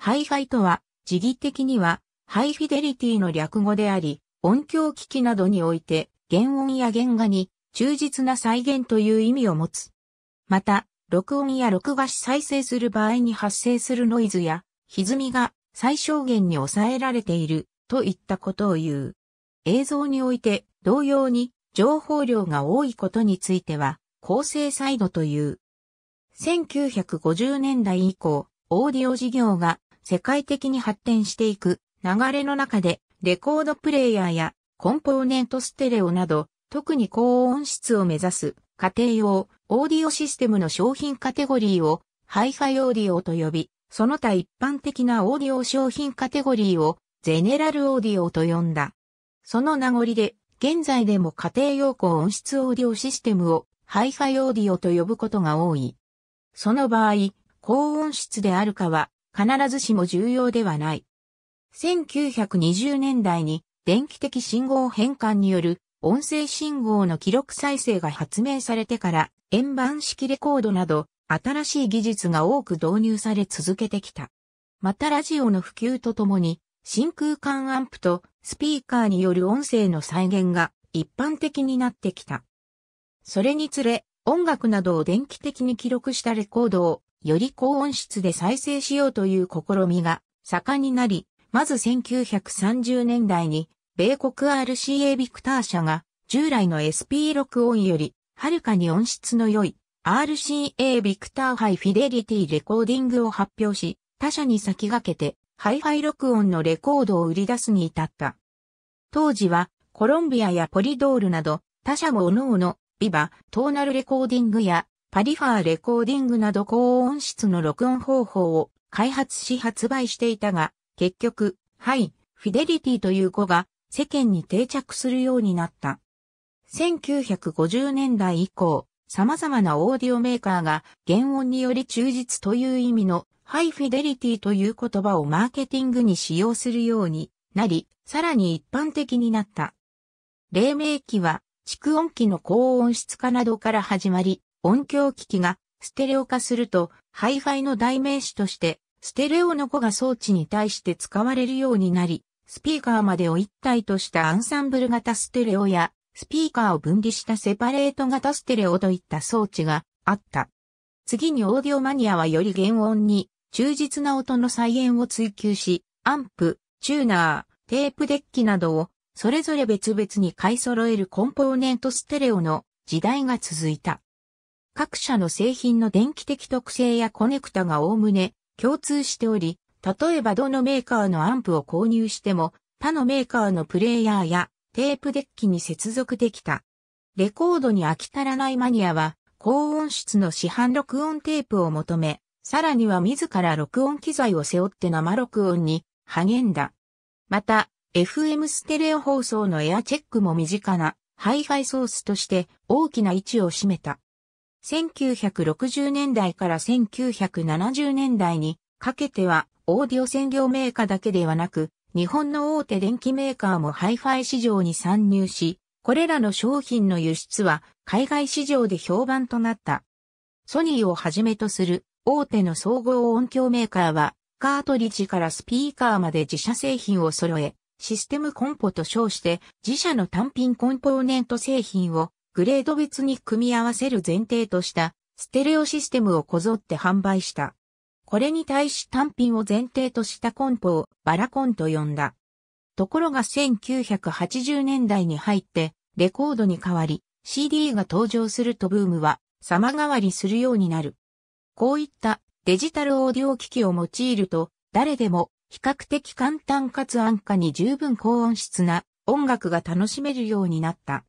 ハイファイとは、時義的には、ハイフィデリティの略語であり、音響機器などにおいて、原音や原画に忠実な再現という意味を持つ。また、録音や録画し再生する場合に発生するノイズや、歪みが最小限に抑えられている、といったことを言う。映像において、同様に、情報量が多いことについては、構成サイドという。1950年代以降、オーディオ事業が世界的に発展していく流れの中で、レコードプレイヤーやコンポーネントステレオなど、特に高音質を目指す家庭用オーディオシステムの商品カテゴリーをハイハイオーディオと呼び、その他一般的なオーディオ商品カテゴリーをゼネラルオーディオと呼んだ。その名残で、現在でも家庭用高音質オーディオシステムをハイハイオーディオと呼ぶことが多い。その場合、高音質であるかは必ずしも重要ではない。1920年代に電気的信号変換による音声信号の記録再生が発明されてから円盤式レコードなど新しい技術が多く導入され続けてきた。またラジオの普及とともに真空管アンプとスピーカーによる音声の再現が一般的になってきた。それにつれ音楽などを電気的に記録したレコードをより高音質で再生しようという試みが盛んになり、まず1930年代に、米国 RCA ビクター社が従来の SP 録音より、はるかに音質の良い RCA ビクターハイフィデリティレコーディングを発表し、他社に先駆けて、ハイファイ録音のレコードを売り出すに至った。当時は、コロンビアやポリドールなど、他社も各々、ビバ、トーナルレコーディングや、パリファーレコーディングなど高音質の録音方法を開発し発売していたが、結局、ハイ、フィデリティという語が世間に定着するようになった。1950年代以降、様々なオーディオメーカーが原音により忠実という意味のハイフィデリティという言葉をマーケティングに使用するようになり、さらに一般的になった。黎明期は、蓄音機の高音質化などから始まり、音響機器がステレオ化すると、ハイファイの代名詞として、ステレオの子が装置に対して使われるようになり、スピーカーまでを一体としたアンサンブル型ステレオや、スピーカーを分離したセパレート型ステレオといった装置があった。次にオーディオマニアはより原音に忠実な音の再現を追求し、アンプ、チューナー、テープデッキなどをそれぞれ別々に買い揃えるコンポーネントステレオの時代が続いた。各社の製品の電気的特性やコネクタがおおむね共通しており、例えばどのメーカーのアンプを購入しても、他のメーカーのプレイヤーやテープデッキに接続できた。レコードに飽き足らないマニアは、高音質の市販録音テープを求め、さらには自ら録音機材を背負って生録音に励んだ。また、FM ステレオ放送のエアチェックも身近なハイファイソースとして大きな位置を占めた。1960年代から1970年代にかけてはオーディオ専業メーカーだけではなく、日本の大手電機メーカーもハイファイ市場に参入し、これらの商品の輸出は海外市場で評判となった。ソニーをはじめとする大手の総合音響メーカーは、カートリッジからスピーカーまで自社製品を揃え、システムコンポと称して自社の単品コンポーネント製品をグレード別に組み合わせる前提としたステレオシステムをこぞって販売した。これに対し単品を前提としたコンポをバラコンと呼んだ。ところが1980年代に入ってレコードに変わり CD が登場するとブームは様変わりするようになる。こういったデジタルオーディオ機器を用いると誰でも比較的簡単かつ安価に十分高音質な音楽が楽しめるようになった。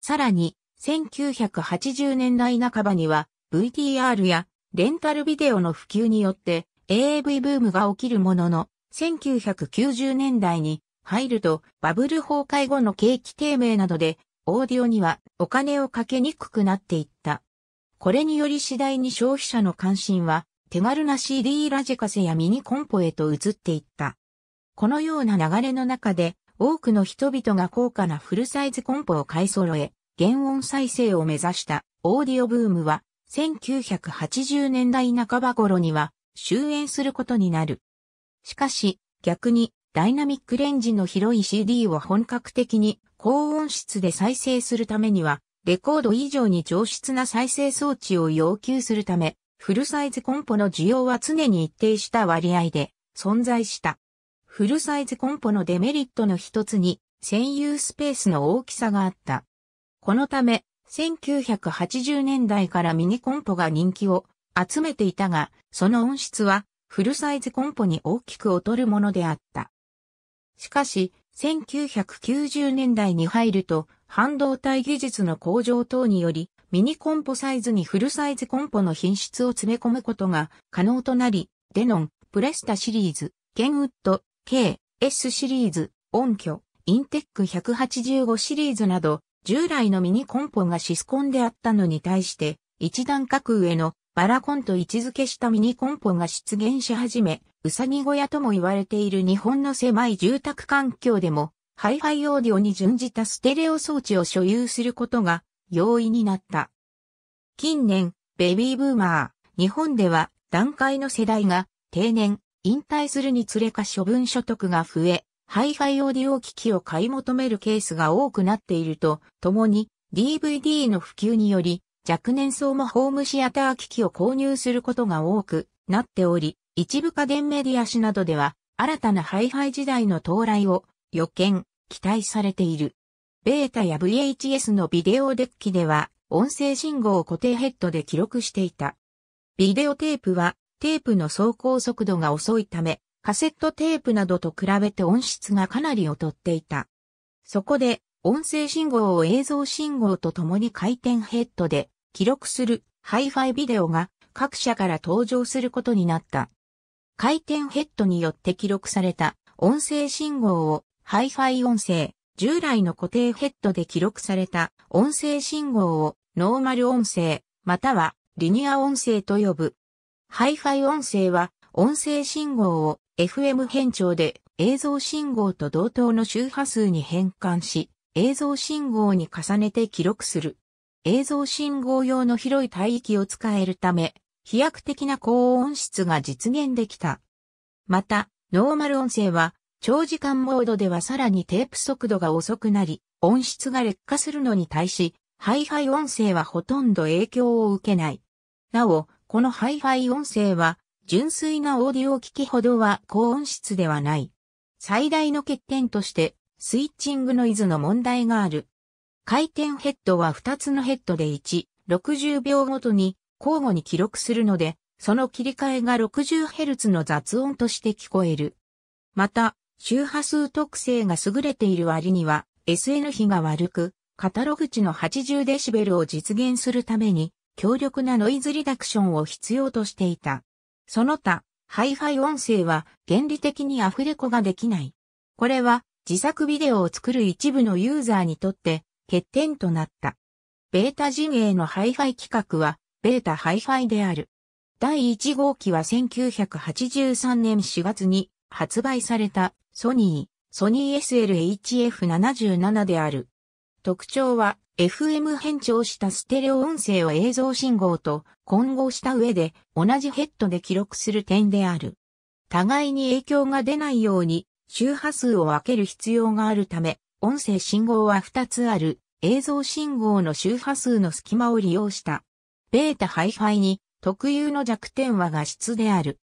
さらに、1980年代半ばには VTR やレンタルビデオの普及によって AAV ブームが起きるものの、1990年代に入るとバブル崩壊後の景気低迷などでオーディオにはお金をかけにくくなっていった。これにより次第に消費者の関心は手軽な CD ラジカセやミニコンポへと移っていった。このような流れの中で多くの人々が高価なフルサイズコンポを買い揃え、原音再生を目指したオーディオブームは、1980年代半ば頃には終焉することになる。しかし、逆にダイナミックレンジの広い CD を本格的に高音質で再生するためには、レコード以上に上質な再生装置を要求するため、フルサイズコンポの需要は常に一定した割合で存在した。フルサイズコンポのデメリットの一つに、占有スペースの大きさがあった。このため、1980年代からミニコンポが人気を集めていたが、その音質はフルサイズコンポに大きく劣るものであった。しかし、1990年代に入ると、半導体技術の向上等により、ミニコンポサイズにフルサイズコンポの品質を詰め込むことが可能となり、デノン、プレスタシリーズ、ケンウッド、K、S シリーズ、音響、インテック185シリーズなど、従来のミニコンポがシスコンであったのに対して、一段格上のバラコンと位置づけしたミニコンポが出現し始め、うさぎ小屋とも言われている日本の狭い住宅環境でも、ハイハイオーディオに準じたステレオ装置を所有することが容易になった。近年、ベビーブーマー、日本では段階の世代が定年、引退するにつれか処分所得が増え、ハイファイオーディオ機器を買い求めるケースが多くなっていると、ともに DVD の普及により、若年層もホームシアター機器を購入することが多くなっており、一部家電メディア誌などでは、新たなハイファイ時代の到来を予見、期待されている。ベータや VHS のビデオデッキでは、音声信号を固定ヘッドで記録していた。ビデオテープはテープの走行速度が遅いため、カセットテープなどと比べて音質がかなり劣っていた。そこで、音声信号を映像信号とともに回転ヘッドで記録するハイファイビデオが各社から登場することになった。回転ヘッドによって記録された音声信号をハイファイ音声、従来の固定ヘッドで記録された音声信号をノーマル音声、またはリニア音声と呼ぶハイファイ音声は音声信号を FM 変調で映像信号と同等の周波数に変換し映像信号に重ねて記録する。映像信号用の広い帯域を使えるため飛躍的な高音質が実現できた。また、ノーマル音声は長時間モードではさらにテープ速度が遅くなり音質が劣化するのに対しハイハイ音声はほとんど影響を受けない。なお、このハイファイ音声は、純粋なオーディオ機器ほどは高音質ではない。最大の欠点として、スイッチングノイズの問題がある。回転ヘッドは2つのヘッドで1、60秒ごとに交互に記録するので、その切り替えが 60Hz の雑音として聞こえる。また、周波数特性が優れている割には、SN 比が悪く、カタログ値の 80dB を実現するために、強力なノイズリダクションを必要としていた。その他、ハイファイ音声は原理的にアフレコができない。これは自作ビデオを作る一部のユーザーにとって欠点となった。ベータ陣営のハイファイ企画はベータハイファイである。第1号機は1983年4月に発売されたソニー、ソニー SLHF77 である。特徴は FM 変調したステレオ音声を映像信号と混合した上で同じヘッドで記録する点である。互いに影響が出ないように周波数を分ける必要があるため、音声信号は2つある映像信号の周波数の隙間を利用した。ベータハイファイに特有の弱点は画質である。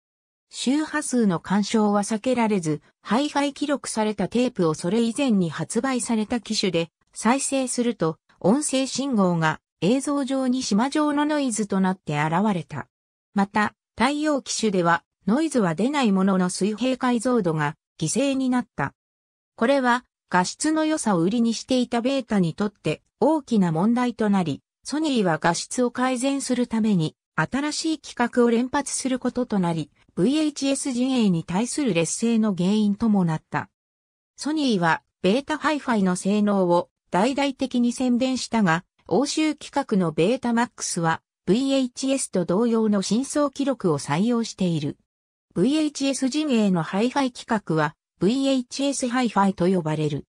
周波数の干渉は避けられず、ハイファイ記録されたテープをそれ以前に発売された機種で再生すると音声信号が映像上に島状のノイズとなって現れた。また、太陽機種ではノイズは出ないものの水平解像度が犠牲になった。これは画質の良さを売りにしていたベータにとって大きな問題となり、ソニーは画質を改善するために新しい企画を連発することとなり、VHS 陣営に対する劣勢の原因ともなった。ソニーはベータ Hi-Fi の性能を大々的に宣伝したが、欧州規格のベータマックスは VHS と同様の真相記録を採用している。VHS 陣営のハイファイ規格は VHS ハイファイと呼ばれる。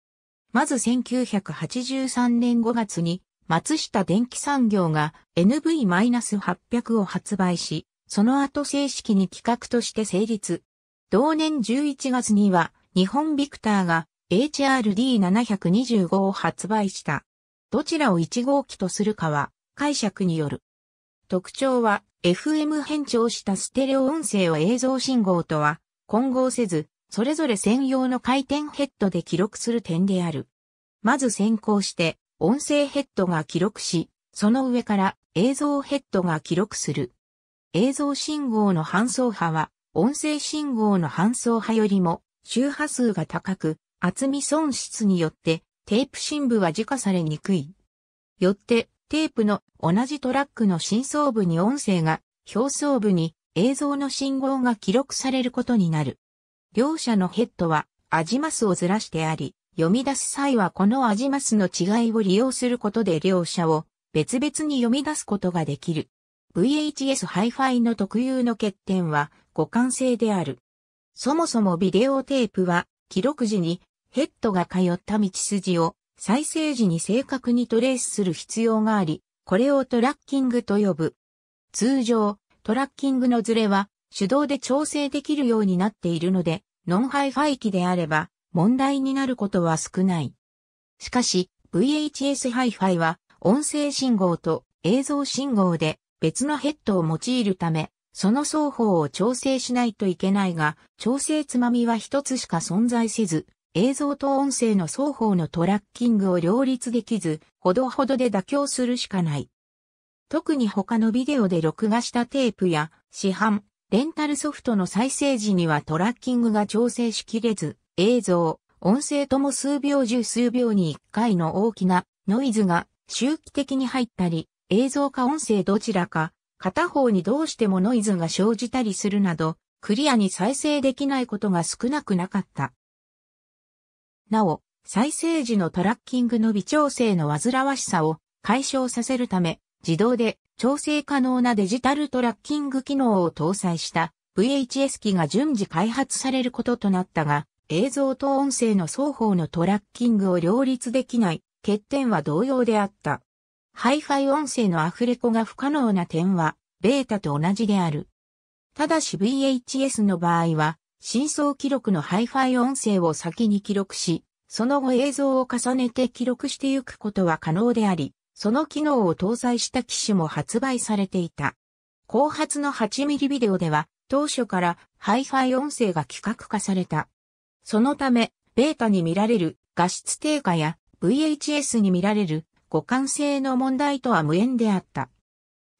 まず1983年5月に松下電機産業が NV-800 を発売し、その後正式に企画として成立。同年11月には日本ビクターが HRD725 を発売した。どちらを1号機とするかは解釈による。特徴は FM 変調したステレオ音声を映像信号とは混合せず、それぞれ専用の回転ヘッドで記録する点である。まず先行して音声ヘッドが記録し、その上から映像ヘッドが記録する。映像信号の搬送波は音声信号の搬送波よりも周波数が高く、厚み損失によってテープ深部は自家されにくい。よってテープの同じトラックの深層部に音声が表層部に映像の信号が記録されることになる。両者のヘッドはアジマスをずらしてあり、読み出す際はこのアジマスの違いを利用することで両者を別々に読み出すことができる。VHS ハイファイの特有の欠点は互換性である。そもそもビデオテープは記録時にヘッドが通った道筋を再生時に正確にトレースする必要があり、これをトラッキングと呼ぶ。通常、トラッキングのズレは手動で調整できるようになっているので、ノンハイファイ機であれば問題になることは少ない。しかし、VHS ハイファイは音声信号と映像信号で別のヘッドを用いるため、その双方を調整しないといけないが、調整つまみは一つしか存在せず、映像と音声の双方のトラッキングを両立できず、ほどほどで妥協するしかない。特に他のビデオで録画したテープや市販、レンタルソフトの再生時にはトラッキングが調整しきれず、映像、音声とも数秒十数秒に一回の大きなノイズが周期的に入ったり、映像か音声どちらか、片方にどうしてもノイズが生じたりするなど、クリアに再生できないことが少なくなかった。なお、再生時のトラッキングの微調整の煩わしさを解消させるため、自動で調整可能なデジタルトラッキング機能を搭載した VHS 機が順次開発されることとなったが、映像と音声の双方のトラッキングを両立できない欠点は同様であった。Hi-Fi 音声のアフレコが不可能な点は、ベータと同じである。ただし VHS の場合は、真相記録のハイファイ音声を先に記録し、その後映像を重ねて記録してゆくことは可能であり、その機能を搭載した機種も発売されていた。後発の 8mm ビデオでは、当初からハイファイ音声が規格化された。そのため、ベータに見られる画質低下や VHS に見られる互換性の問題とは無縁であった。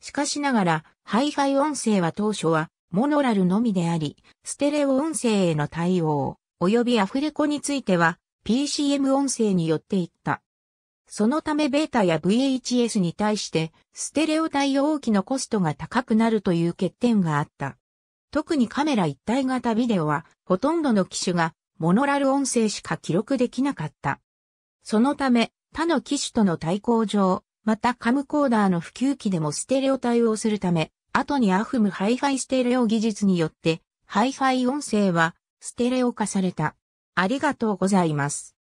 しかしながら、ハイファイ音声は当初はモノラルのみであり、ステレオ音声への対応、及びアフレコについては、PCM 音声によっていった。そのためベータや VHS に対して、ステレオ対応機のコストが高くなるという欠点があった。特にカメラ一体型ビデオは、ほとんどの機種が、モノラル音声しか記録できなかった。そのため、他の機種との対抗上、またカムコーダーの普及機でもステレオ対応するため、後にアフムハイファイステレオ技術によって、ハイファイ音声はステレオ化された。ありがとうございます。